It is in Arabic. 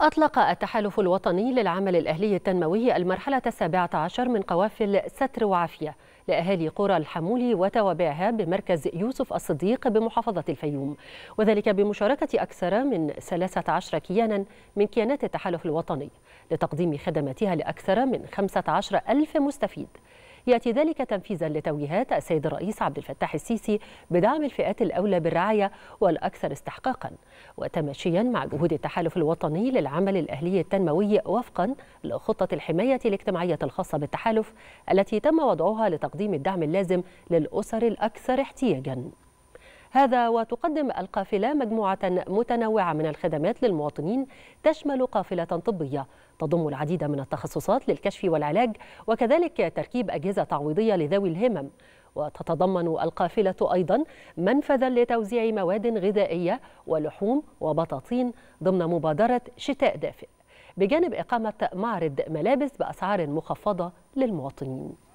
أطلق التحالف الوطني للعمل الأهلي التنموي المرحلة السابعة عشر من قوافل ستر وعافية لأهالي قرى الحمول وتوابعها بمركز يوسف الصديق بمحافظة الفيوم وذلك بمشاركة أكثر من 13 كيانا من كيانات التحالف الوطني لتقديم خدماتها لأكثر من 15 ألف مستفيد يأتي ذلك تنفيذا لتوجيهات السيد الرئيس عبد الفتاح السيسي بدعم الفئات الأولى بالرعاية والأكثر استحقاقا وتماشيا مع جهود التحالف الوطني للعمل الأهلي التنموي وفقا لخطة الحماية الاجتماعية الخاصة بالتحالف التي تم وضعها لتقديم الدعم اللازم للأسر الأكثر احتياجا هذا وتقدم القافلة مجموعة متنوعة من الخدمات للمواطنين تشمل قافلة طبية تضم العديد من التخصصات للكشف والعلاج وكذلك تركيب أجهزة تعويضية لذوي الهمم وتتضمن القافلة أيضا منفذا لتوزيع مواد غذائية ولحوم وبطاطين ضمن مبادرة شتاء دافئ بجانب إقامة معرض ملابس بأسعار مخفضة للمواطنين